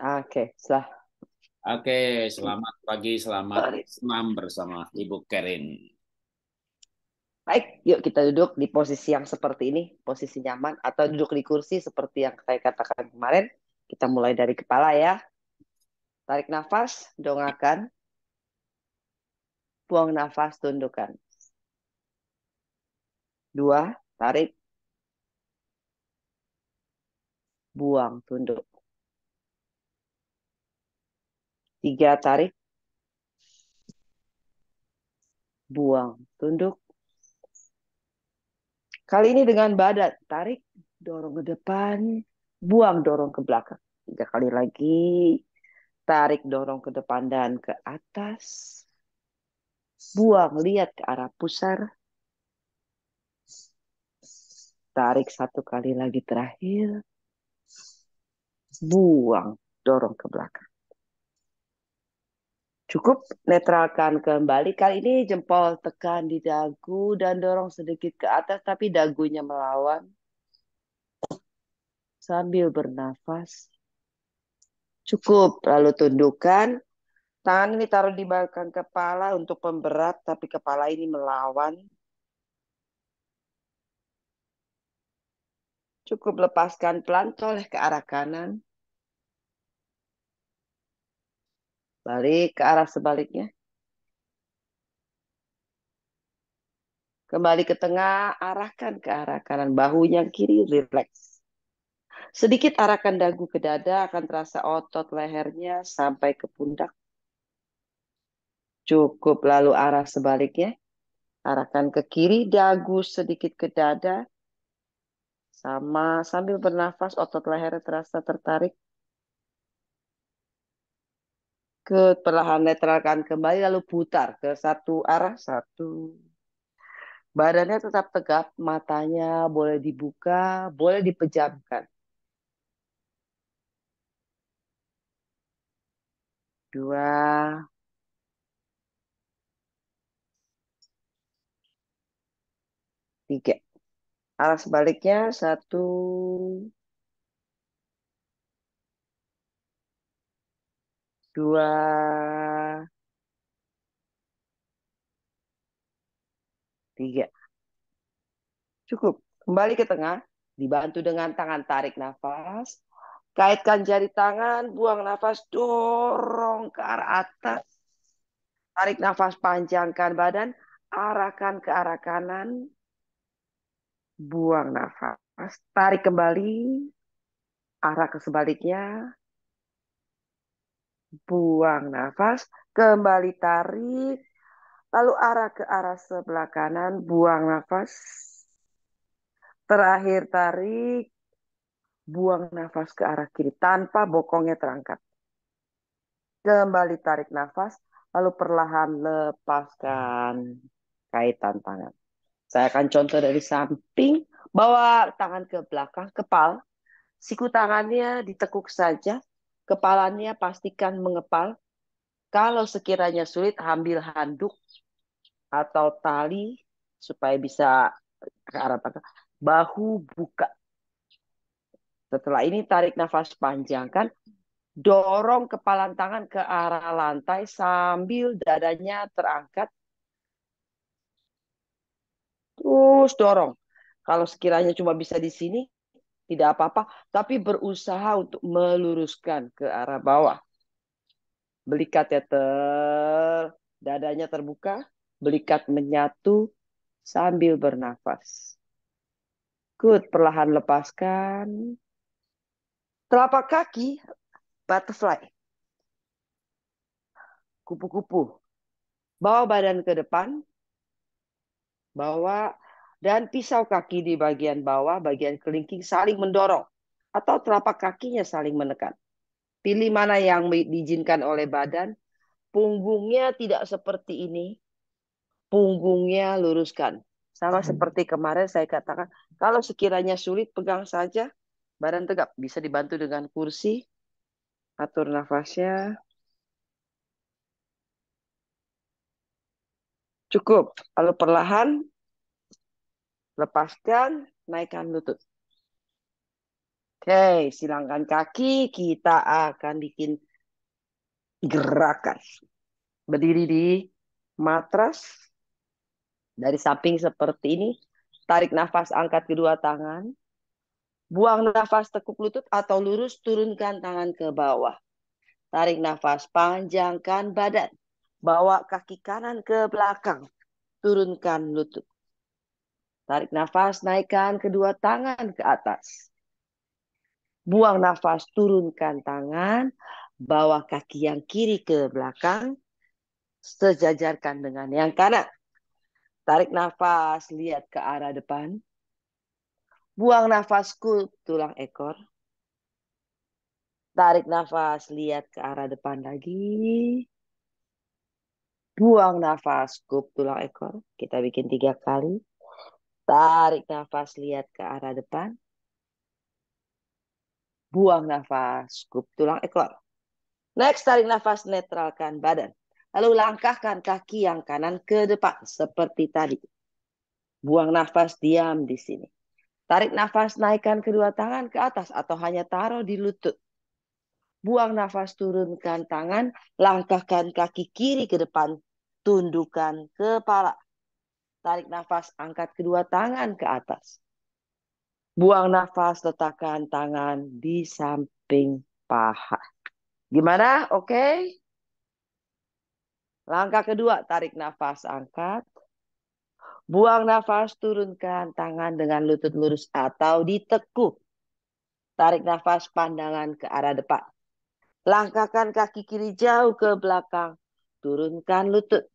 Oke, sudah. Oke, selamat pagi, selamat senam bersama Ibu Kerin. Baik, yuk kita duduk di posisi yang seperti ini, posisi nyaman, atau duduk di kursi seperti yang saya katakan kemarin. Kita mulai dari kepala ya. Tarik nafas, dongakan. Buang nafas, tundukkan. Dua, tarik. Buang, tunduk. Tiga, tarik. Buang. Tunduk. Kali ini dengan badan. Tarik, dorong ke depan. Buang, dorong ke belakang. Tiga kali lagi. Tarik, dorong ke depan dan ke atas. Buang, lihat ke arah pusar. Tarik satu kali lagi terakhir. Buang, dorong ke belakang. Cukup netralkan kembali. Kali ini jempol tekan di dagu dan dorong sedikit ke atas tapi dagunya melawan. Sambil bernafas. Cukup. Lalu tundukkan. Tangan ini taruh di belakang kepala untuk pemberat tapi kepala ini melawan. Cukup lepaskan pelan toleh ke arah kanan. Balik ke arah sebaliknya. Kembali ke tengah, arahkan ke arah kanan. bahu yang kiri, rileks. Sedikit arahkan dagu ke dada, akan terasa otot lehernya sampai ke pundak. Cukup, lalu arah sebaliknya. Arahkan ke kiri, dagu sedikit ke dada. Sama, sambil bernafas, otot leher terasa tertarik. Good, perlahan netralkan kembali lalu putar ke satu arah, satu. Badannya tetap tegap, matanya boleh dibuka, boleh dipejamkan. Dua, tiga. Arah sebaliknya, satu, dua tiga cukup kembali ke tengah dibantu dengan tangan tarik nafas kaitkan jari tangan buang nafas dorong ke arah atas tarik nafas panjangkan badan arahkan ke arah kanan buang nafas tarik kembali arah ke sebaliknya buang nafas, kembali tarik, lalu arah ke arah sebelah kanan, buang nafas, terakhir tarik, buang nafas ke arah kiri tanpa bokongnya terangkat. Kembali tarik nafas, lalu perlahan lepaskan kaitan tangan. Saya akan contoh dari samping, bawa tangan ke belakang, kepal, siku tangannya ditekuk saja, Kepalanya pastikan mengepal. Kalau sekiranya sulit, ambil handuk atau tali supaya bisa ke arah belakang. Bahu buka. Setelah ini tarik nafas panjang kan. Dorong kepala tangan ke arah lantai sambil dadanya terangkat. Terus dorong. Kalau sekiranya cuma bisa di sini, tidak apa-apa, tapi berusaha untuk meluruskan ke arah bawah. Beli kateter, ya, dadanya terbuka, belikat menyatu sambil bernafas. Good, perlahan lepaskan. Telapak kaki, butterfly. Kupu-kupu. Bawa badan ke depan. Bawa dan pisau kaki di bagian bawah bagian kelingking saling mendorong atau telapak kakinya saling menekan. Pilih mana yang diizinkan oleh badan. Punggungnya tidak seperti ini. Punggungnya luruskan. Sama hmm. seperti kemarin saya katakan, kalau sekiranya sulit pegang saja badan tegap. Bisa dibantu dengan kursi. Atur nafasnya. Cukup. Kalau perlahan Lepaskan, naikkan lutut. Oke, silangkan kaki. Kita akan bikin gerakan. Berdiri di matras. Dari samping seperti ini. Tarik nafas, angkat kedua tangan. Buang nafas, tekuk lutut atau lurus, turunkan tangan ke bawah. Tarik nafas, panjangkan badan. Bawa kaki kanan ke belakang. Turunkan lutut. Tarik nafas, naikkan kedua tangan ke atas. Buang nafas, turunkan tangan, bawa kaki yang kiri ke belakang, sejajarkan dengan yang kanan. Tarik nafas, lihat ke arah depan. Buang nafas, ke tulang ekor. Tarik nafas, lihat ke arah depan lagi. Buang nafas, kup tulang ekor. Kita bikin tiga kali. Tarik nafas, lihat ke arah depan. Buang nafas, cukup tulang ekor. Eh, Next, tarik nafas, netralkan badan. Lalu langkahkan kaki yang kanan ke depan seperti tadi. Buang nafas, diam di sini. Tarik nafas, naikkan kedua tangan ke atas atau hanya taruh di lutut. Buang nafas, turunkan tangan, langkahkan kaki kiri ke depan, tundukkan kepala. Tarik nafas, angkat kedua tangan ke atas. Buang nafas, letakkan tangan di samping paha. Gimana? Oke? Okay? Langkah kedua, tarik nafas, angkat. Buang nafas, turunkan tangan dengan lutut lurus atau ditekuk. Tarik nafas, pandangan ke arah depan. Langkahkan kaki kiri jauh ke belakang. Turunkan lutut.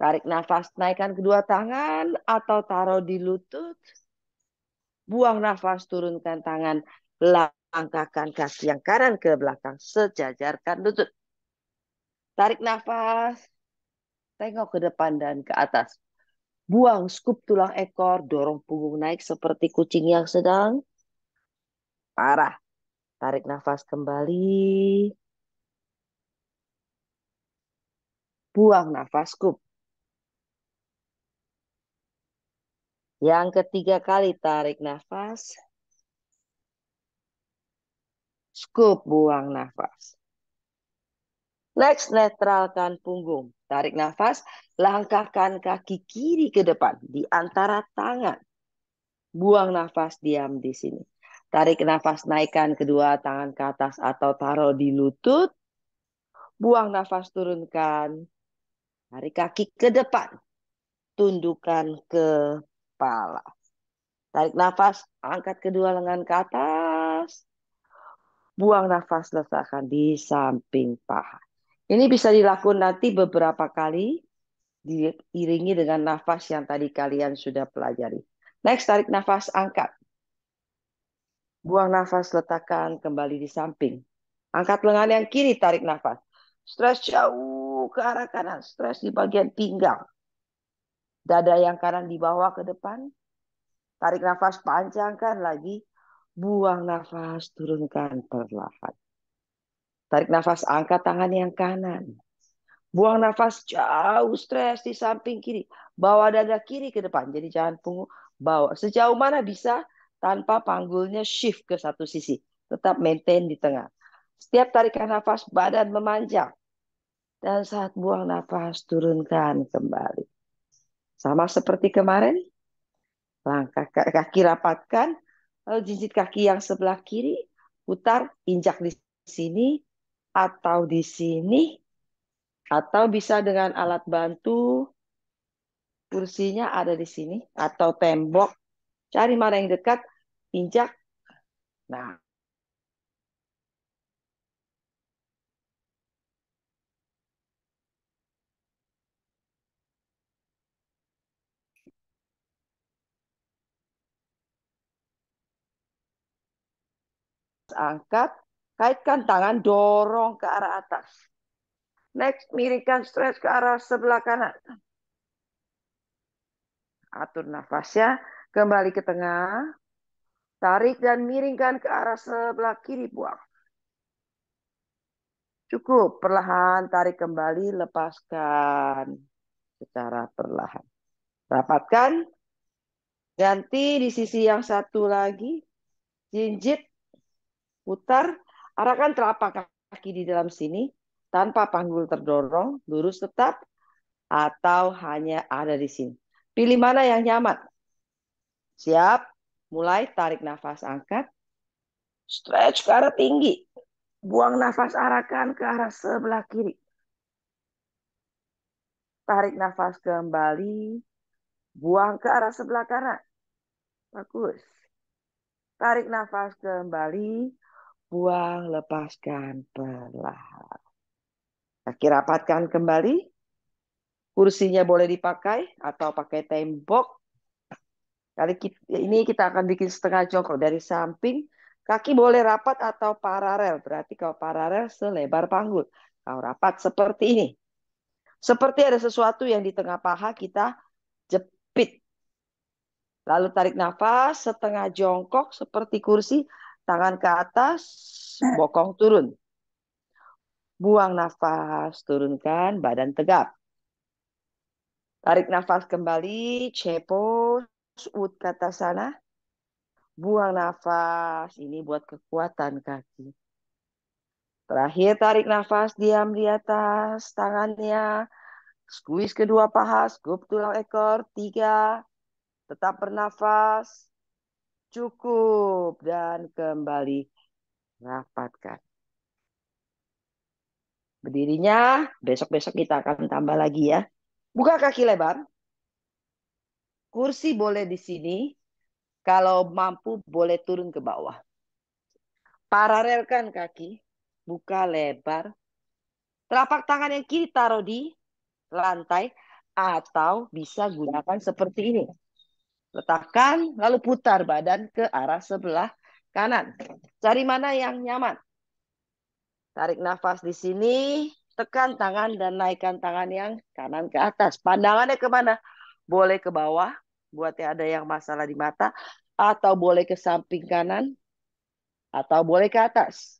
Tarik nafas, naikkan kedua tangan atau taruh di lutut. Buang nafas, turunkan tangan. Langkahkan kaki yang kanan ke belakang. Sejajarkan lutut. Tarik nafas. Tengok ke depan dan ke atas. Buang, skup tulang ekor. Dorong punggung naik seperti kucing yang sedang parah. Tarik nafas kembali. Buang nafas, skup Yang ketiga kali tarik nafas. Scoop, buang nafas. Next, netralkan punggung. Tarik nafas, langkahkan kaki kiri ke depan di antara tangan. Buang nafas, diam di sini. Tarik nafas, naikkan kedua tangan ke atas atau taruh di lutut. Buang nafas, turunkan. Tarik kaki ke depan. Tundukkan ke kepala. Tarik nafas, angkat kedua lengan ke atas. Buang nafas, letakkan di samping paha. Ini bisa dilakukan nanti beberapa kali diiringi dengan nafas yang tadi kalian sudah pelajari. Next, tarik nafas, angkat. Buang nafas, letakkan kembali di samping. Angkat lengan yang kiri, tarik nafas. Stretch jauh ke arah kanan, stretch di bagian pinggang. Dada yang kanan dibawa ke depan. Tarik nafas panjangkan lagi. Buang nafas turunkan perlahan. Tarik nafas angkat tangan yang kanan. Buang nafas jauh stres di samping kiri. Bawa dada kiri ke depan. Jadi jangan punggung. Bawa sejauh mana bisa tanpa panggulnya shift ke satu sisi. Tetap maintain di tengah. Setiap tarikan nafas badan memanjang. Dan saat buang nafas turunkan kembali. Sama seperti kemarin, langkah kaki rapatkan, lalu jinjit kaki yang sebelah kiri, putar, injak di sini, atau di sini, atau bisa dengan alat bantu, kursinya ada di sini, atau tembok, cari mana yang dekat, injak. Nah, angkat, kaitkan tangan, dorong ke arah atas. Next, miringkan stretch ke arah sebelah kanan. Atur nafasnya, kembali ke tengah. Tarik dan miringkan ke arah sebelah kiri, buang. Cukup, perlahan tarik kembali, lepaskan secara perlahan. Rapatkan, ganti di sisi yang satu lagi, jinjit putar, arahkan telapak kaki di dalam sini tanpa panggul terdorong, lurus tetap, atau hanya ada di sini. Pilih mana yang nyaman. Siap, mulai tarik nafas angkat, stretch ke arah tinggi, buang nafas arahkan ke arah sebelah kiri. Tarik nafas kembali, buang ke arah sebelah kanan. Bagus. Tarik nafas kembali, Buang, lepaskan perlahan. Kaki rapatkan kembali. Kursinya boleh dipakai atau pakai tembok. Kali ini kita akan bikin setengah jongkok dari samping. Kaki boleh rapat atau paralel. Berarti kalau paralel selebar panggul. Kalau rapat seperti ini. Seperti ada sesuatu yang di tengah paha kita jepit. Lalu tarik nafas setengah jongkok seperti kursi Tangan ke atas, bokong turun. Buang nafas, turunkan badan tegap. Tarik nafas kembali, cepo, ut ke atas sana. Buang nafas, ini buat kekuatan kaki. Terakhir tarik nafas, diam di atas tangannya. Squeeze kedua paha, scoop tulang ekor, tiga. Tetap bernafas cukup dan kembali rapatkan. Berdirinya, besok-besok kita akan tambah lagi ya. Buka kaki lebar. Kursi boleh di sini. Kalau mampu boleh turun ke bawah. Paralelkan kaki. Buka lebar. Telapak tangan yang kiri taruh di lantai. Atau bisa gunakan seperti ini. Letakkan, lalu putar badan ke arah sebelah kanan. Cari mana yang nyaman. Tarik nafas di sini, tekan tangan dan naikkan tangan yang kanan ke atas. Pandangannya kemana? Boleh ke bawah, buat yang ada yang masalah di mata, atau boleh ke samping kanan, atau boleh ke atas.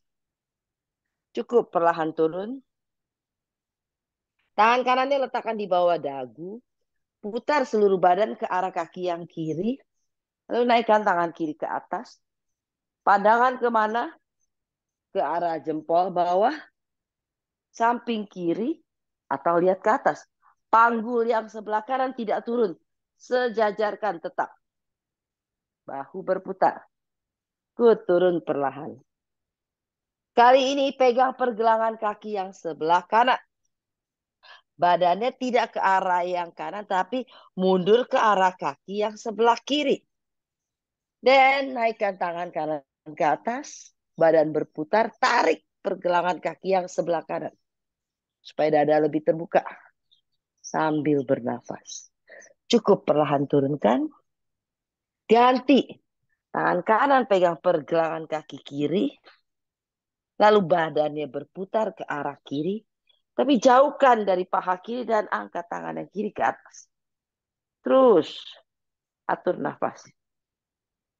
Cukup perlahan turun. Tangan kanannya letakkan di bawah dagu, putar seluruh badan ke arah kaki yang kiri, lalu naikkan tangan kiri ke atas, pandangan kemana? Ke arah jempol bawah, samping kiri, atau lihat ke atas. Panggul yang sebelah kanan tidak turun, sejajarkan tetap. Bahu berputar, good, turun perlahan. Kali ini pegang pergelangan kaki yang sebelah kanan badannya tidak ke arah yang kanan tapi mundur ke arah kaki yang sebelah kiri. Dan naikkan tangan kanan ke atas, badan berputar, tarik pergelangan kaki yang sebelah kanan supaya dada lebih terbuka sambil bernafas. Cukup perlahan turunkan. Ganti tangan kanan pegang pergelangan kaki kiri, lalu badannya berputar ke arah kiri, tapi jauhkan dari paha kiri dan angkat tangan yang kiri ke atas. Terus atur nafas.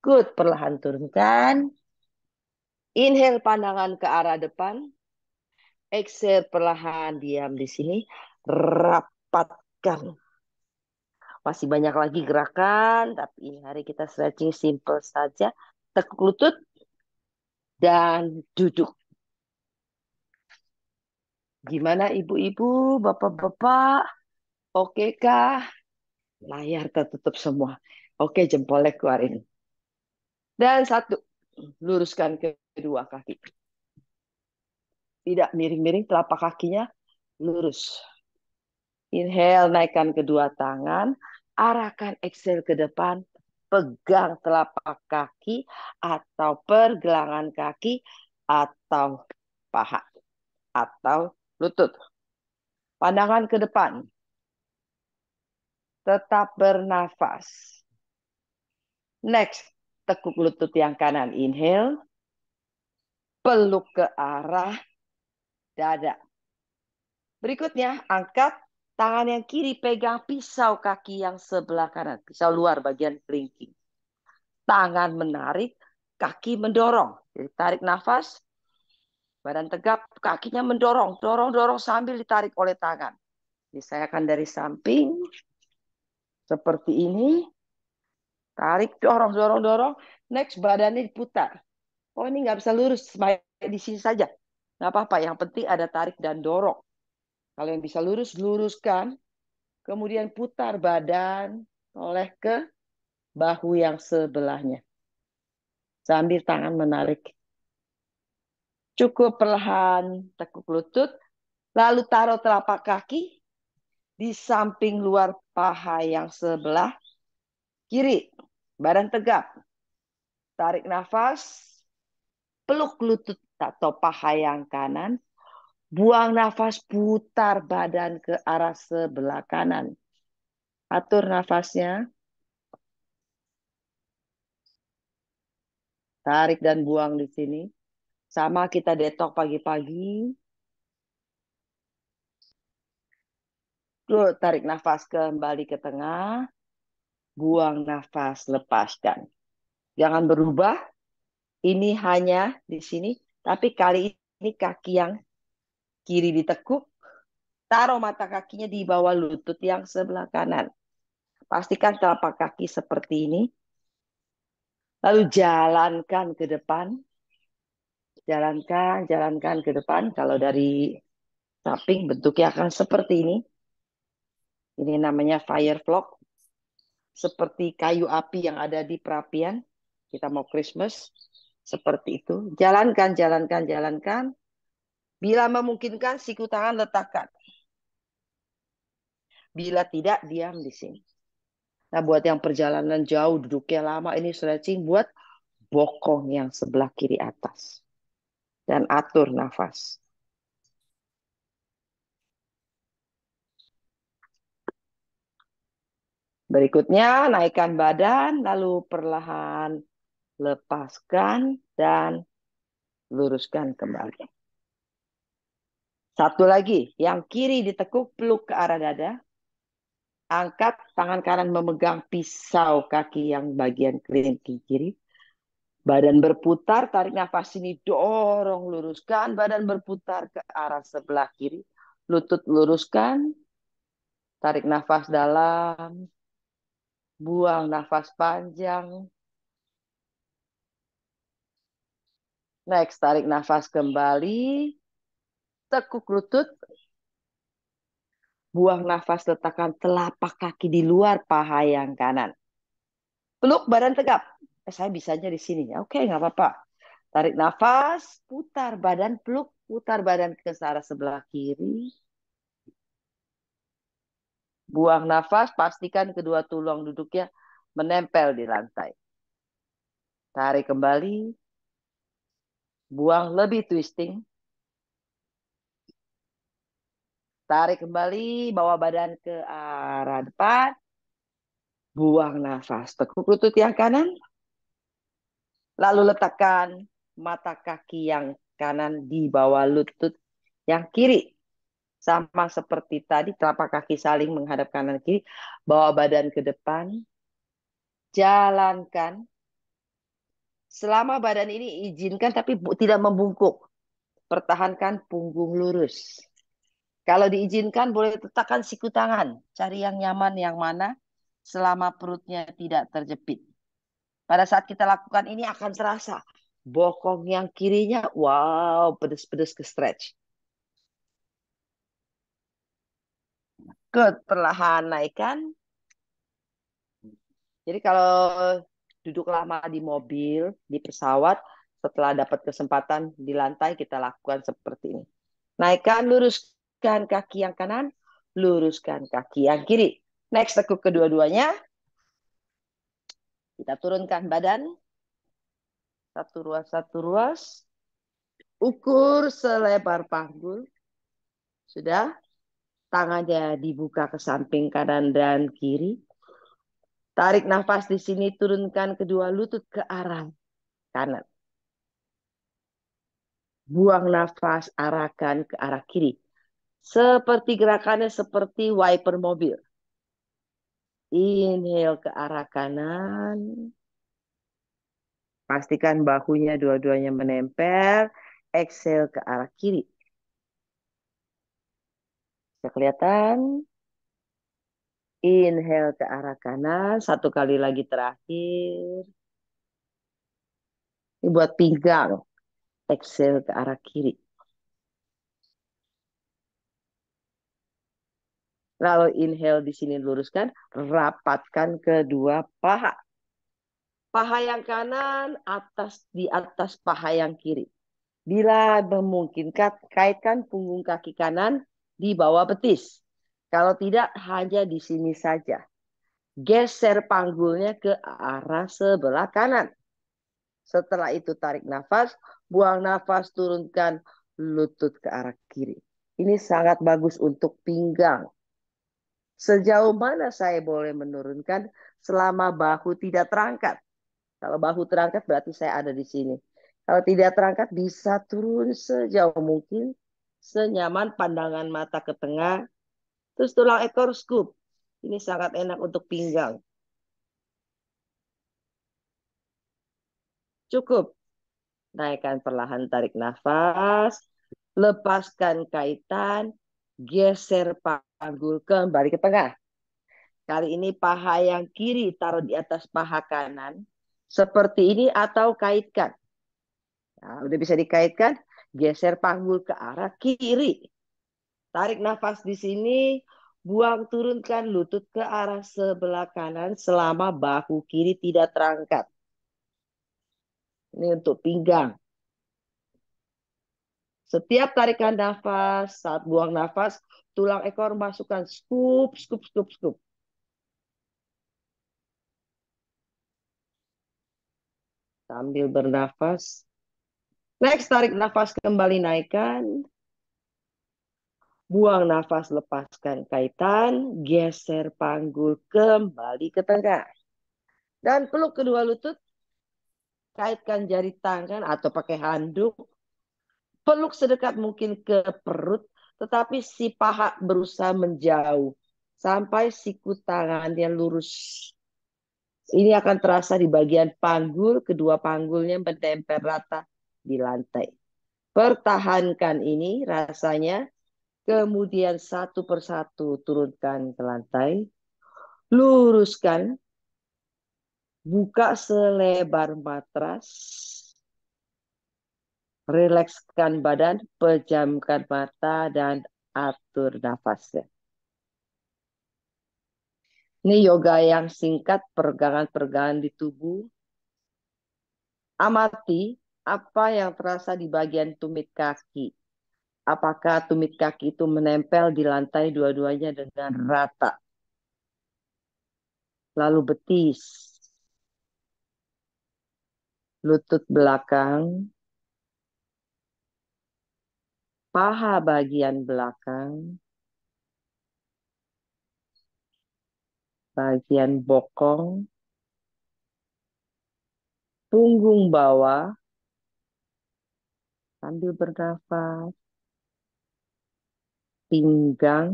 Good, perlahan turunkan. Inhale pandangan ke arah depan. Exhale perlahan diam di sini. Rapatkan. Masih banyak lagi gerakan, tapi ini hari kita stretching simple saja. Tekuk lutut dan duduk. Gimana ibu-ibu, bapak-bapak? Oke kah? Layar tertutup semua. Oke, jempolnya keluarin. Dan satu, luruskan kedua kaki. Tidak miring-miring telapak kakinya, lurus. Inhale, naikkan kedua tangan. Arahkan exhale ke depan. Pegang telapak kaki atau pergelangan kaki atau paha atau lutut, pandangan ke depan, tetap bernafas. Next, tekuk lutut yang kanan, inhale, peluk ke arah dada. Berikutnya, angkat tangan yang kiri, pegang pisau kaki yang sebelah kanan, pisau luar bagian kelingking. Tangan menarik, kaki mendorong. Jadi tarik nafas, Badan tegap, kakinya mendorong, dorong-dorong sambil ditarik oleh tangan. Saya akan dari samping, seperti ini. Tarik, dorong, dorong, dorong. Next, badannya diputar. Oh, ini nggak bisa lurus, baik di sini saja. Nggak apa-apa, yang penting ada tarik dan dorong. Kalau yang bisa lurus, luruskan. Kemudian putar badan, oleh ke bahu yang sebelahnya. Sambil tangan menarik Cukup perlahan tekuk lutut, lalu taruh telapak kaki di samping luar paha yang sebelah kiri. Badan tegap. Tarik nafas, peluk lutut atau paha yang kanan. Buang nafas, putar badan ke arah sebelah kanan. Atur nafasnya. Tarik dan buang di sini. Sama kita detok pagi-pagi. lalu tarik nafas kembali ke tengah. Buang nafas, lepaskan. Jangan berubah. Ini hanya di sini. Tapi kali ini kaki yang kiri ditekuk. Taruh mata kakinya di bawah lutut yang sebelah kanan. Pastikan telapak kaki seperti ini. Lalu jalankan ke depan jalankan, jalankan ke depan. Kalau dari samping bentuknya akan seperti ini. Ini namanya fire vlog. Seperti kayu api yang ada di perapian. Kita mau Christmas. Seperti itu. Jalankan, jalankan, jalankan. Bila memungkinkan, siku tangan letakkan. Bila tidak, diam di sini. Nah, buat yang perjalanan jauh, duduknya lama, ini stretching buat bokong yang sebelah kiri atas dan atur nafas. Berikutnya, naikkan badan, lalu perlahan lepaskan dan luruskan kembali. Satu lagi, yang kiri ditekuk, peluk ke arah dada. Angkat tangan kanan memegang pisau kaki yang bagian kiri kiri. Badan berputar, tarik nafas sini, dorong, luruskan. Badan berputar ke arah sebelah kiri. Lutut luruskan. Tarik nafas dalam. Buang nafas panjang. Next, tarik nafas kembali. Tekuk lutut. Buang nafas, letakkan telapak kaki di luar paha yang kanan. Peluk badan tegap saya bisanya di sini ya. oke okay, nggak apa-apa tarik nafas putar badan peluk putar badan ke arah sebelah kiri buang nafas pastikan kedua tulang duduknya menempel di lantai tarik kembali buang lebih twisting Tarik kembali, bawa badan ke arah depan. Buang nafas, tekuk lutut yang kanan. Lalu letakkan mata kaki yang kanan di bawah lutut yang kiri. Sama seperti tadi, telapak kaki saling menghadap kanan kiri. Bawa badan ke depan. Jalankan. Selama badan ini izinkan tapi tidak membungkuk. Pertahankan punggung lurus. Kalau diizinkan boleh letakkan siku tangan. Cari yang nyaman yang mana selama perutnya tidak terjepit. Pada saat kita lakukan ini akan terasa bokong yang kirinya wow pedes-pedes ke stretch. Good, perlahan naikkan. Jadi kalau duduk lama di mobil, di pesawat, setelah dapat kesempatan di lantai kita lakukan seperti ini. Naikkan, luruskan kaki yang kanan, luruskan kaki yang kiri. Next, tekuk kedua-duanya. Kita turunkan badan. Satu ruas, satu ruas. Ukur selebar panggul. Sudah. Tangannya dibuka ke samping kanan dan kiri. Tarik nafas di sini, turunkan kedua lutut ke arah kanan. Buang nafas, arahkan ke arah kiri. Seperti gerakannya seperti wiper mobil. Inhale ke arah kanan. Pastikan bahunya dua-duanya menempel. Exhale ke arah kiri. Bisa kelihatan? Inhale ke arah kanan. Satu kali lagi terakhir. Ini buat pinggang. Exhale ke arah kiri. Lalu inhale di sini luruskan, rapatkan kedua paha. Paha yang kanan atas di atas paha yang kiri. Bila memungkinkan kaitkan punggung kaki kanan di bawah betis. Kalau tidak hanya di sini saja. Geser panggulnya ke arah sebelah kanan. Setelah itu tarik nafas, buang nafas, turunkan lutut ke arah kiri. Ini sangat bagus untuk pinggang Sejauh mana saya boleh menurunkan selama bahu tidak terangkat? Kalau bahu terangkat berarti saya ada di sini. Kalau tidak terangkat bisa turun sejauh mungkin, senyaman pandangan mata ke tengah. Terus tulang ekor scoop. Ini sangat enak untuk pinggang. Cukup. Naikkan perlahan tarik nafas. Lepaskan kaitan geser panggul kembali ke tengah. Kali ini paha yang kiri taruh di atas paha kanan. Seperti ini atau kaitkan. Nah, udah bisa dikaitkan. Geser panggul ke arah kiri. Tarik nafas di sini. Buang turunkan lutut ke arah sebelah kanan selama bahu kiri tidak terangkat. Ini untuk pinggang. Setiap tarikan nafas, saat buang nafas, tulang ekor masukkan scoop, scoop, scoop, scoop. Sambil bernafas. Next, tarik nafas kembali naikkan. Buang nafas, lepaskan kaitan. Geser panggul kembali ke tengah. Dan peluk kedua lutut. Kaitkan jari tangan atau pakai handuk peluk sedekat mungkin ke perut, tetapi si paha berusaha menjauh sampai siku tangannya lurus. Ini akan terasa di bagian panggul, kedua panggulnya bertempel rata di lantai. Pertahankan ini rasanya, kemudian satu persatu turunkan ke lantai, luruskan, buka selebar matras, rilekskan badan, pejamkan mata, dan atur nafasnya. Ini yoga yang singkat, pergangan-pergangan di tubuh. Amati apa yang terasa di bagian tumit kaki. Apakah tumit kaki itu menempel di lantai dua-duanya dengan rata. Lalu betis. Lutut belakang, paha bagian belakang, bagian bokong, punggung bawah, sambil bernafas, pinggang,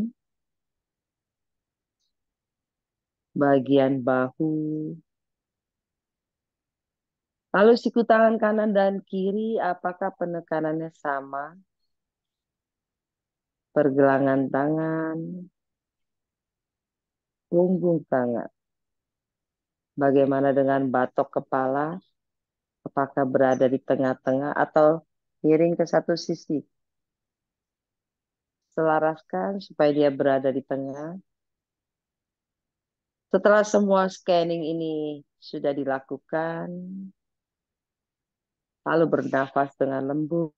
bagian bahu, Lalu siku tangan kanan dan kiri, apakah penekanannya sama? pergelangan tangan, punggung tangan. Bagaimana dengan batok kepala? Apakah berada di tengah-tengah atau miring ke satu sisi? Selaraskan supaya dia berada di tengah. Setelah semua scanning ini sudah dilakukan, lalu bernafas dengan lembut.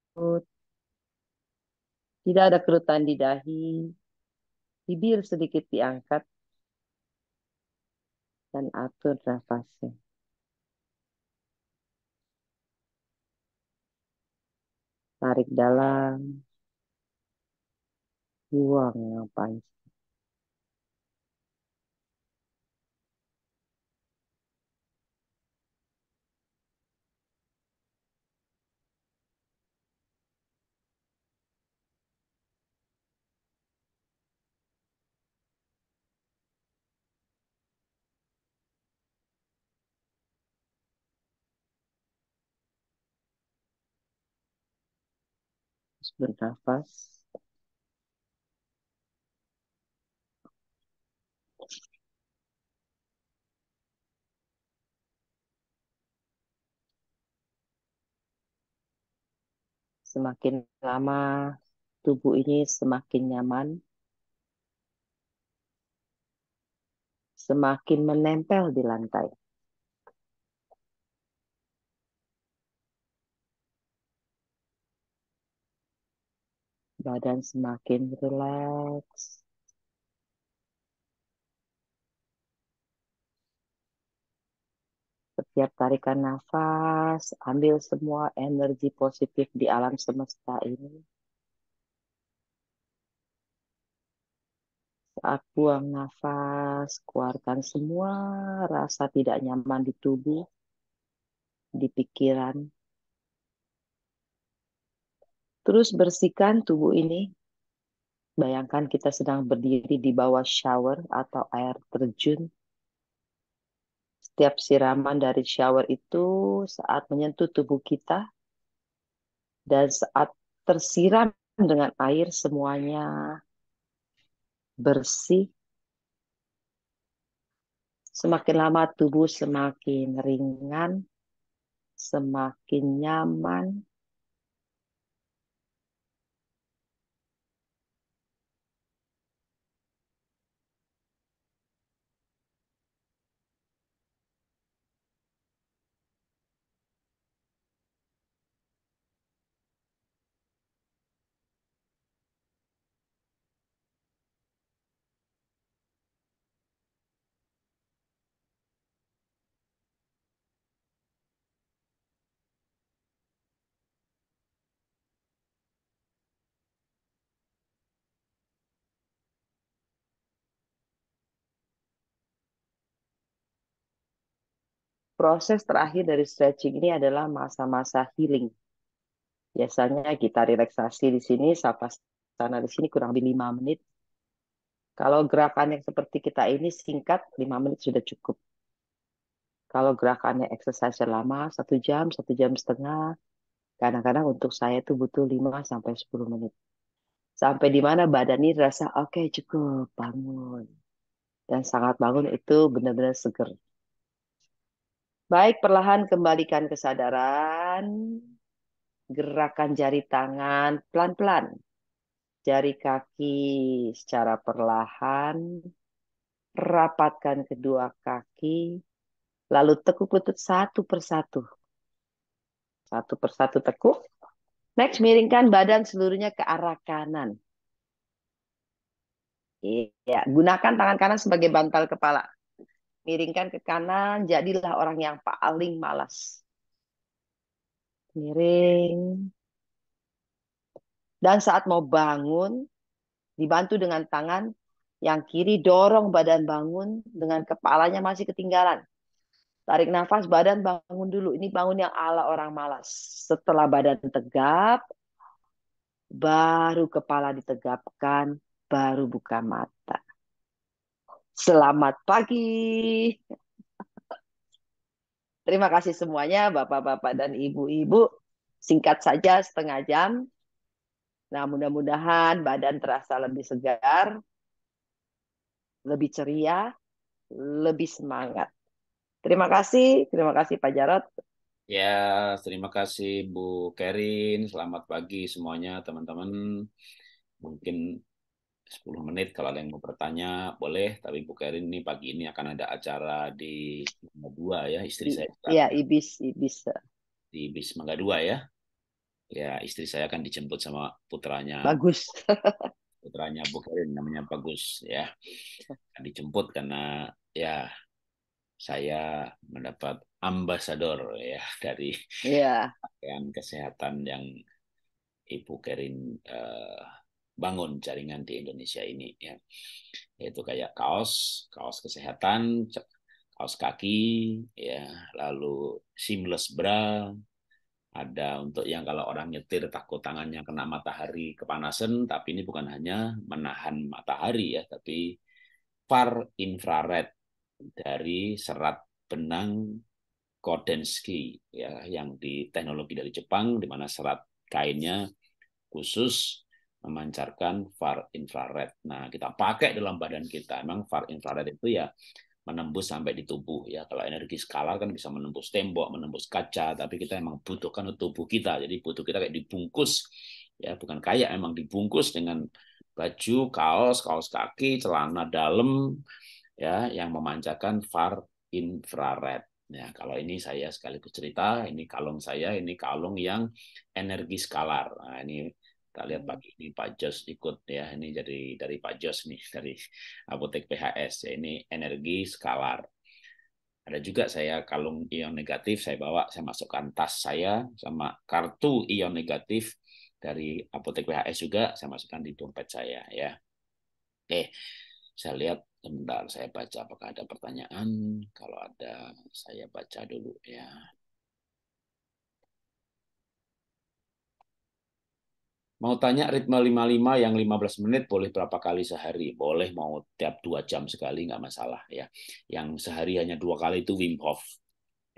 Tidak ada kerutan di dahi. Bibir sedikit diangkat. Dan atur nafasnya. Tarik dalam. Buang yang panjang. bernafas. Semakin lama tubuh ini semakin nyaman, semakin menempel di lantai. badan semakin rileks. Setiap tarikan nafas, ambil semua energi positif di alam semesta ini. Saat buang nafas, keluarkan semua rasa tidak nyaman di tubuh, di pikiran, Terus bersihkan tubuh ini. Bayangkan kita sedang berdiri di bawah shower atau air terjun. Setiap siraman dari shower itu saat menyentuh tubuh kita dan saat tersiram dengan air semuanya bersih. Semakin lama tubuh semakin ringan, semakin nyaman, proses terakhir dari stretching ini adalah masa-masa healing. Biasanya kita relaksasi di sini, sana di sini kurang lebih 5 menit. Kalau gerakan yang seperti kita ini singkat, 5 menit sudah cukup. Kalau gerakannya exercise lama, satu jam, satu jam setengah, kadang-kadang untuk saya itu butuh 5 sampai 10 menit. Sampai di mana badan ini rasa, oke okay, cukup, bangun. Dan sangat bangun itu benar-benar seger Baik, perlahan kembalikan kesadaran. Gerakan jari tangan pelan-pelan. Jari kaki secara perlahan. Rapatkan kedua kaki. Lalu tekuk lutut satu persatu. Satu persatu tekuk. Next, miringkan badan seluruhnya ke arah kanan. Iya, gunakan tangan kanan sebagai bantal kepala miringkan ke kanan, jadilah orang yang paling malas. Miring. Dan saat mau bangun, dibantu dengan tangan yang kiri dorong badan bangun dengan kepalanya masih ketinggalan. Tarik nafas, badan bangun dulu. Ini bangun yang ala orang malas. Setelah badan tegap, baru kepala ditegapkan, baru buka mata. Selamat pagi. Terima kasih semuanya, Bapak-Bapak dan Ibu-Ibu. Singkat saja, setengah jam. Nah, mudah-mudahan badan terasa lebih segar, lebih ceria, lebih semangat. Terima kasih, terima kasih Pak Jarot. Ya, terima kasih Bu Kerin. Selamat pagi semuanya, teman-teman. Mungkin 10 menit kalau ada yang mau bertanya boleh tapi Bu Karin ini pagi ini akan ada acara di Mangga Dua ya istri I, saya Iya Ibis Ibis di Ibis Mangga Dua ya ya istri saya akan dijemput sama putranya Bagus putranya Bu Karin namanya Bagus ya akan dijemput karena ya saya mendapat ambasador ya dari yeah. kesehatan yang Ibu Karin uh, eh, bangun jaringan di Indonesia ini ya yaitu kayak kaos kaos kesehatan kaos kaki ya lalu seamless bra ada untuk yang kalau orang nyetir takut tangannya kena matahari kepanasan tapi ini bukan hanya menahan matahari ya tapi far infrared dari serat benang Kodensky ya yang di teknologi dari Jepang di mana serat kainnya khusus memancarkan far infrared. Nah, kita pakai dalam badan kita. emang far infrared itu ya menembus sampai di tubuh ya. Kalau energi skalar kan bisa menembus tembok, menembus kaca, tapi kita emang butuhkan tubuh kita. Jadi butuh kita kayak dibungkus ya, bukan kayak emang dibungkus dengan baju, kaos, kaos kaki, celana dalam ya yang memancarkan far infrared. Ya, kalau ini saya sekaligus cerita, ini kalung saya, ini kalung yang energi skalar. Nah, ini kita lihat hmm. pagi ini Pak Jos ikut ya. Ini dari dari Pak Jos nih dari Apotek PHS ya ini energi skalar. Ada juga saya kalung ion negatif saya bawa, saya masukkan tas saya sama kartu ion negatif dari Apotek PHS juga saya masukkan di dompet saya ya. Oke. Saya lihat sebentar saya baca apakah ada pertanyaan. Kalau ada saya baca dulu ya. Mau tanya ritme 55 yang 15 menit boleh berapa kali sehari? Boleh mau tiap dua jam sekali nggak masalah ya. Yang sehari hanya dua kali itu Wim Hof.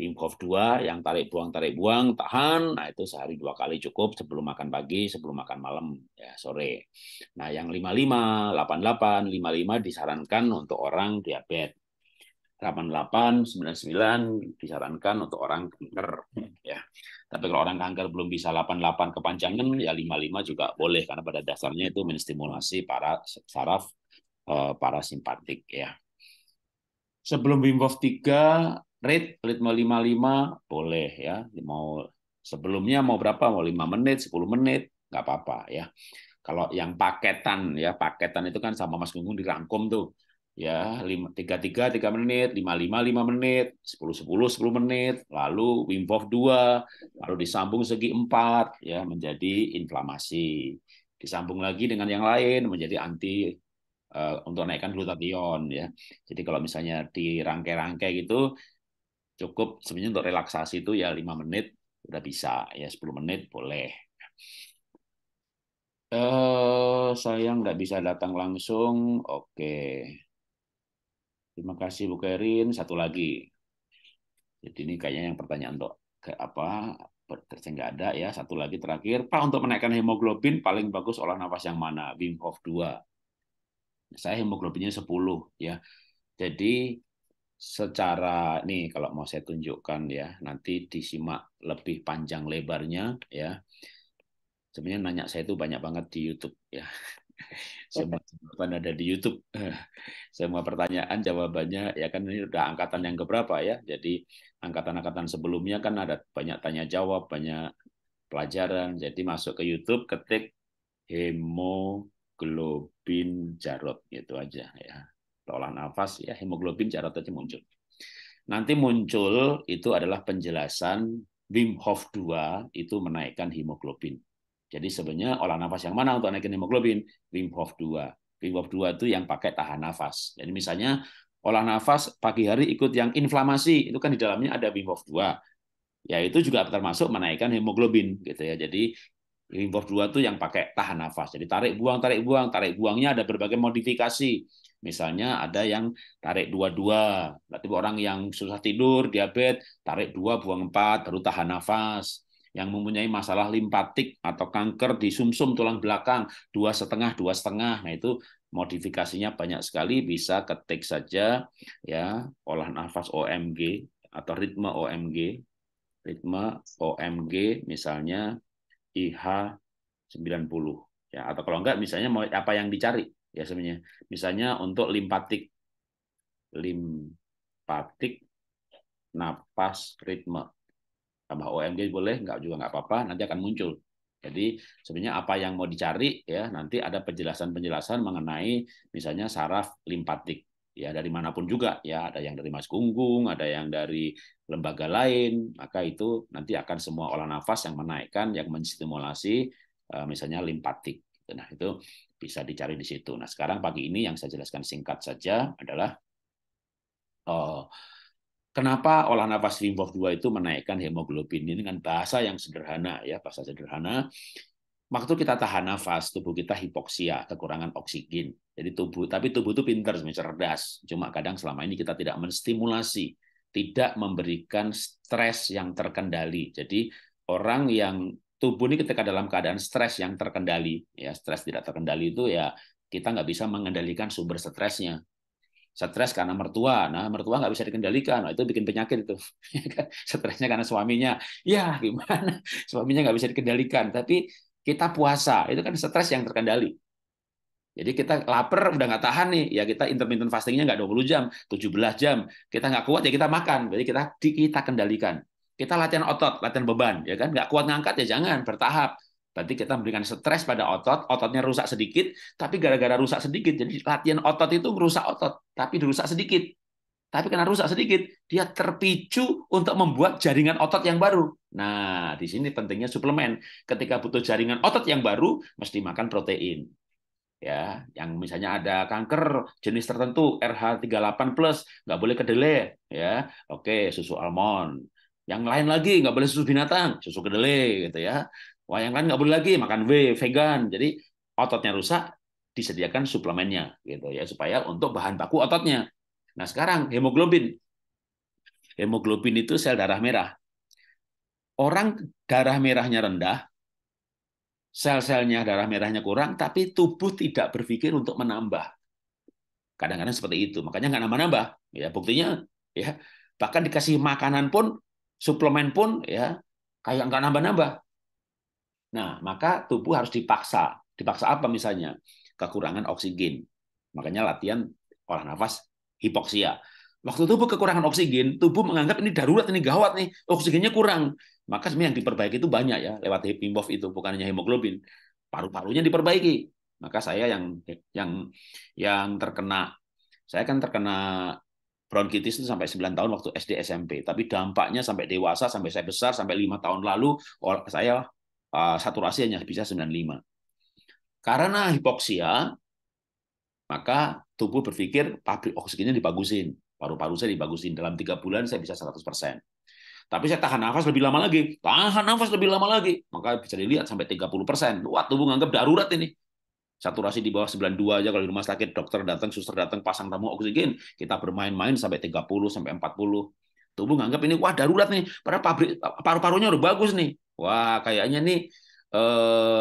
Wim Hof 2 yang tarik buang tarik buang tahan, nah itu sehari dua kali cukup sebelum makan pagi, sebelum makan malam ya sore. Nah, yang 55, 88, 55 disarankan untuk orang diabetes. 88, 99 disarankan untuk orang kanker ya. Tapi kalau orang kanker belum bisa 88 kepanjangan, ya 55 juga boleh karena pada dasarnya itu menstimulasi para saraf para eh, parasimpatik ya. Sebelum Wim Hof 3, rate ritme 55 boleh ya. Mau sebelumnya mau berapa? Mau 5 menit, 10 menit, nggak apa-apa ya. Kalau yang paketan ya, paketan itu kan sama Mas Gunggung dirangkum tuh ya tiga tiga tiga menit lima lima lima menit sepuluh sepuluh sepuluh menit lalu Wim Hof dua lalu disambung segi empat ya menjadi inflamasi disambung lagi dengan yang lain menjadi anti uh, untuk naikkan glutathione ya jadi kalau misalnya di rangkai-rangkai gitu cukup sebenarnya untuk relaksasi itu ya lima menit udah bisa ya 10 menit boleh eh uh, saya nggak bisa datang langsung oke okay. Terima kasih Bu Kerin. Satu lagi. Jadi ini kayaknya yang pertanyaan untuk ke apa terusnya nggak ada ya satu lagi terakhir Pak untuk menaikkan hemoglobin paling bagus olah nafas yang mana Wim Hof 2 saya hemoglobinnya 10 ya jadi secara nih kalau mau saya tunjukkan ya nanti disimak lebih panjang lebarnya ya sebenarnya nanya saya itu banyak banget di YouTube ya semua jawaban ada di YouTube. Semua pertanyaan jawabannya ya kan ini udah angkatan yang keberapa ya. Jadi angkatan-angkatan sebelumnya kan ada banyak tanya jawab, banyak pelajaran. Jadi masuk ke YouTube ketik hemoglobin jarot gitu aja ya. Tolak nafas ya hemoglobin jarot aja muncul. Nanti muncul itu adalah penjelasan Wim Hof 2 itu menaikkan hemoglobin. Jadi sebenarnya olah nafas yang mana untuk naikin hemoglobin? Wim Hof 2. Wim Hof 2 itu yang pakai tahan nafas. Jadi misalnya olah nafas pagi hari ikut yang inflamasi, itu kan di dalamnya ada Wim Hof 2. Ya itu juga termasuk menaikkan hemoglobin gitu ya. Jadi Wim Hof 2 itu yang pakai tahan nafas. Jadi tarik buang, tarik buang, tarik buangnya ada berbagai modifikasi. Misalnya ada yang tarik dua-dua, berarti orang yang susah tidur, diabetes, tarik dua, buang empat, baru tahan nafas yang mempunyai masalah limpatik atau kanker di sumsum -sum tulang belakang dua setengah dua setengah nah itu modifikasinya banyak sekali bisa ketik saja ya olah nafas OMG atau ritme OMG ritme OMG misalnya IH 90 ya atau kalau enggak misalnya mau apa yang dicari ya sebenarnya misalnya untuk limpatik limpatik napas ritme tambah OMG boleh nggak juga nggak apa-apa nanti akan muncul jadi sebenarnya apa yang mau dicari ya nanti ada penjelasan-penjelasan mengenai misalnya saraf limpatik ya dari manapun juga ya ada yang dari Mas Gunggung ada yang dari lembaga lain maka itu nanti akan semua olah nafas yang menaikkan yang menstimulasi eh, misalnya limpatik nah itu bisa dicari di situ nah sekarang pagi ini yang saya jelaskan singkat saja adalah oh, Kenapa olah nafas Wim Hof 2 itu menaikkan hemoglobin ini dengan bahasa yang sederhana ya, bahasa sederhana. Waktu kita tahan nafas, tubuh kita hipoksia, kekurangan oksigen. Jadi tubuh, tapi tubuh itu pinter, cerdas. Cuma kadang selama ini kita tidak menstimulasi, tidak memberikan stres yang terkendali. Jadi orang yang tubuh ini ketika dalam keadaan stres yang terkendali, ya stres tidak terkendali itu ya kita nggak bisa mengendalikan sumber stresnya stres karena mertua. Nah, mertua nggak bisa dikendalikan. Nah, itu bikin penyakit itu. Ya kan? Stresnya karena suaminya. Ya, gimana? Suaminya nggak bisa dikendalikan. Tapi kita puasa, itu kan stres yang terkendali. Jadi kita lapar udah nggak tahan nih, ya kita intermittent fastingnya nggak 20 jam, 17 jam. Kita nggak kuat ya kita makan. Jadi kita kita kendalikan. Kita latihan otot, latihan beban, ya kan? Nggak kuat ngangkat ya jangan, bertahap. Berarti kita memberikan stres pada otot, ototnya rusak sedikit, tapi gara-gara rusak sedikit, jadi latihan otot itu merusak otot, tapi rusak sedikit. Tapi karena rusak sedikit, dia terpicu untuk membuat jaringan otot yang baru. Nah, di sini pentingnya suplemen. Ketika butuh jaringan otot yang baru, mesti makan protein ya yang misalnya ada kanker jenis tertentu RH38 plus nggak boleh kedelai ya oke susu almond yang lain lagi nggak boleh susu binatang susu kedelai gitu ya wah yang lain nggak boleh lagi makan V vegan jadi ototnya rusak disediakan suplemennya gitu ya supaya untuk bahan baku ototnya nah sekarang hemoglobin hemoglobin itu sel darah merah orang darah merahnya rendah sel-selnya darah merahnya kurang tapi tubuh tidak berpikir untuk menambah kadang-kadang seperti itu makanya nggak nambah-nambah ya buktinya ya bahkan dikasih makanan pun suplemen pun ya kayak nggak nambah-nambah Nah, maka tubuh harus dipaksa. Dipaksa apa misalnya? Kekurangan oksigen. Makanya latihan olah nafas hipoksia. Waktu tubuh kekurangan oksigen, tubuh menganggap ini darurat, ini gawat nih, oksigennya kurang. Maka sebenarnya yang diperbaiki itu banyak ya, lewat Himov itu, bukan hanya hemoglobin. Paru-parunya diperbaiki. Maka saya yang yang yang terkena, saya kan terkena bronkitis itu sampai 9 tahun waktu SD SMP, tapi dampaknya sampai dewasa, sampai saya besar, sampai lima tahun lalu saya Ah, saturasi hanya bisa 95. Karena hipoksia, maka tubuh berpikir pabrik oksigennya dibagusin, paru-paru saya dibagusin dalam tiga bulan saya bisa 100 persen. Tapi saya tahan nafas lebih lama lagi, tahan nafas lebih lama lagi, maka bisa dilihat sampai 30 persen. Wah tubuh nganggap darurat ini. Saturasi di bawah 92 aja kalau di rumah sakit dokter datang, suster datang, pasang tamu oksigen, kita bermain-main sampai 30 sampai 40. Tubuh nganggap ini wah darurat nih, padahal pabrik paru-parunya udah bagus nih. Wah, kayaknya nih eh,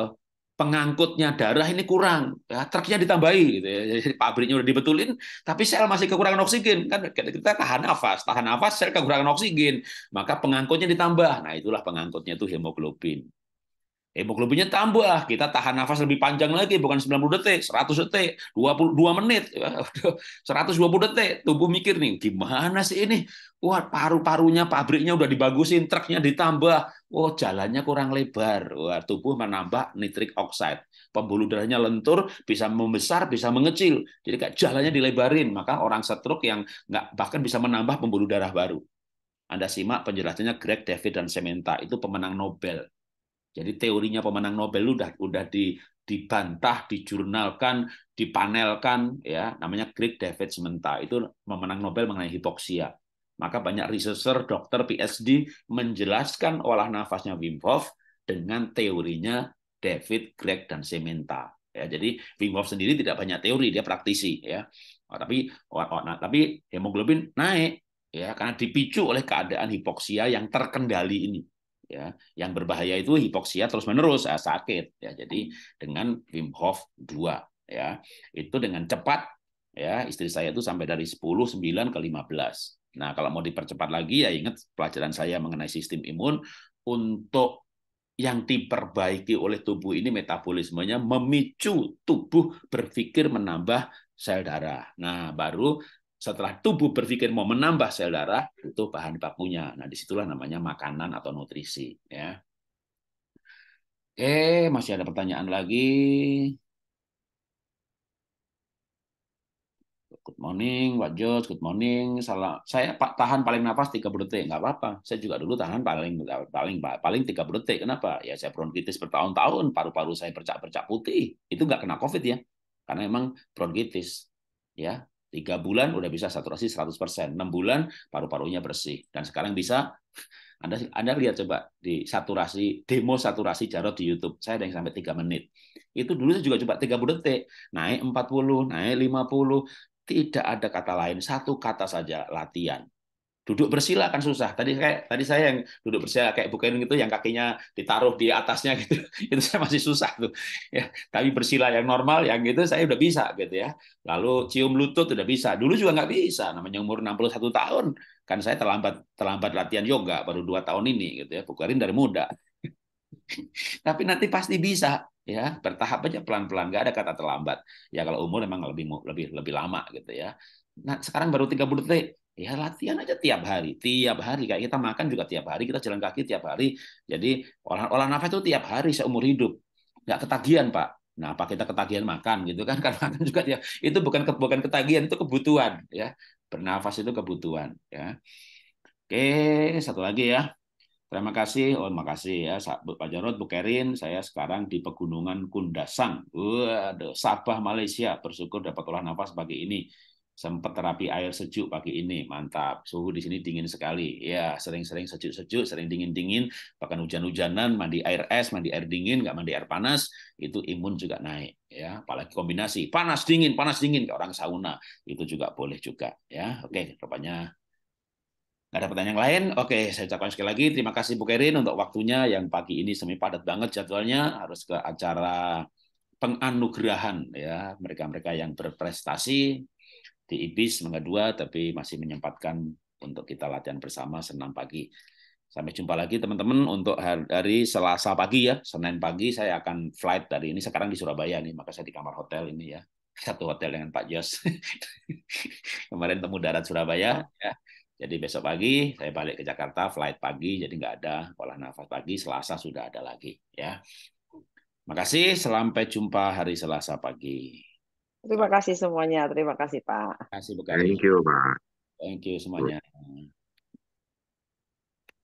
pengangkutnya darah ini kurang. Ya, truknya ditambahi gitu ya. Jadi pabriknya udah dibetulin, tapi sel masih kekurangan oksigen. Kan kita tahan nafas, tahan nafas sel kekurangan oksigen, maka pengangkutnya ditambah. Nah, itulah pengangkutnya itu hemoglobin hemoglobinnya tambah, kita tahan nafas lebih panjang lagi, bukan 90 detik, 100 detik, 22 menit, 120 detik. Tubuh mikir nih, gimana sih ini? Wah, paru-parunya, pabriknya udah dibagusin, truknya ditambah. Oh, jalannya kurang lebar. Wah, tubuh menambah nitrik oxide. Pembuluh darahnya lentur, bisa membesar, bisa mengecil. Jadi kayak jalannya dilebarin. Maka orang stroke yang nggak bahkan bisa menambah pembuluh darah baru. Anda simak penjelasannya Greg David dan Sementa itu pemenang Nobel jadi teorinya pemenang Nobel udah udah di, dibantah, dijurnalkan, dipanelkan ya, namanya Greg David Sementa nah, itu pemenang Nobel mengenai hipoksia. Maka banyak researcher, dokter, PhD menjelaskan olah nafasnya Wim Hof dengan teorinya David, Greg, dan Sementa. Ya, jadi Wim Hof sendiri tidak banyak teori, dia praktisi ya. Oh, tapi oh, oh, nah, tapi hemoglobin naik ya karena dipicu oleh keadaan hipoksia yang terkendali ini ya yang berbahaya itu hipoksia terus menerus ya, eh, sakit ya jadi dengan Wim Hof 2 ya itu dengan cepat ya istri saya itu sampai dari 10 9 ke 15 nah kalau mau dipercepat lagi ya ingat pelajaran saya mengenai sistem imun untuk yang diperbaiki oleh tubuh ini metabolismenya memicu tubuh berpikir menambah sel darah. Nah, baru setelah tubuh berpikir mau menambah sel darah, itu bahan bakunya. Nah, disitulah namanya makanan atau nutrisi. Ya. Oke, masih ada pertanyaan lagi. Good morning, Pak Jos Good morning. Salah. Saya Pak tahan paling nafas 30 detik, nggak apa-apa. Saya juga dulu tahan paling paling paling tiga detik. Kenapa? Ya saya bronkitis bertahun-tahun, paru-paru saya bercak-bercak putih. Itu nggak kena COVID ya. Karena emang bronkitis. Ya, Tiga bulan udah bisa saturasi 100%, enam bulan paru-parunya bersih. Dan sekarang bisa, Anda, Anda lihat coba di saturasi, demo saturasi Jarod di YouTube. Saya ada yang sampai tiga menit. Itu dulu saya juga coba 30 detik, naik 40, naik 50. Tidak ada kata lain, satu kata saja, latihan. Duduk bersila kan susah. Tadi kayak tadi saya yang duduk bersila kayak bukan gitu yang kakinya ditaruh di atasnya gitu. Itu saya masih susah tuh. Ya, tapi bersila yang normal yang gitu saya udah bisa gitu ya. Lalu cium lutut udah bisa. Dulu juga nggak bisa namanya umur 61 tahun. Kan saya terlambat terlambat latihan yoga baru dua tahun ini gitu ya. Bukarin dari muda. Tapi nanti pasti bisa ya bertahap aja pelan-pelan nggak ada kata terlambat ya kalau umur memang lebih lebih lebih lama gitu ya nah sekarang baru 30 detik ya latihan aja tiap hari, tiap hari kayak kita makan juga tiap hari, kita jalan kaki tiap hari. Jadi olah olah nafas itu tiap hari seumur hidup. Nggak ketagihan, Pak. Nah, apa kita ketagihan makan gitu kan? Karena makan juga ya itu bukan bukan ketagihan, itu kebutuhan ya. Bernafas itu kebutuhan ya. Oke, satu lagi ya. Terima kasih, oh kasih ya Pak Jarod, Bu Kerin. Saya sekarang di Pegunungan Kundasang, waduh, Sabah, Malaysia. Bersyukur dapat olah nafas pagi ini sempat terapi air sejuk pagi ini mantap suhu di sini dingin sekali ya sering-sering sejuk-sejuk sering dingin-dingin bahkan hujan-hujanan mandi air es mandi air dingin nggak mandi air panas itu imun juga naik ya apalagi kombinasi panas dingin panas dingin ke orang sauna itu juga boleh juga ya oke rupanya Gak ada pertanyaan lain? Oke, saya ucapkan sekali lagi terima kasih Bu Kerin untuk waktunya yang pagi ini semi padat banget jadwalnya harus ke acara penganugerahan ya mereka-mereka yang berprestasi di IBIS Mangga Dua, tapi masih menyempatkan untuk kita latihan bersama senam pagi. Sampai jumpa lagi teman-teman untuk hari Selasa pagi ya, Senin pagi saya akan flight dari ini sekarang di Surabaya nih, maka saya di kamar hotel ini ya. Satu hotel dengan Pak Jos. Kemarin temu darat Surabaya ya. Jadi besok pagi saya balik ke Jakarta, flight pagi, jadi nggak ada olah nafas pagi, Selasa sudah ada lagi ya. Makasih, sampai jumpa hari Selasa pagi. Terima kasih semuanya. Terima kasih Pak. Terima kasih Bekari. Thank you Pak. Thank you semuanya.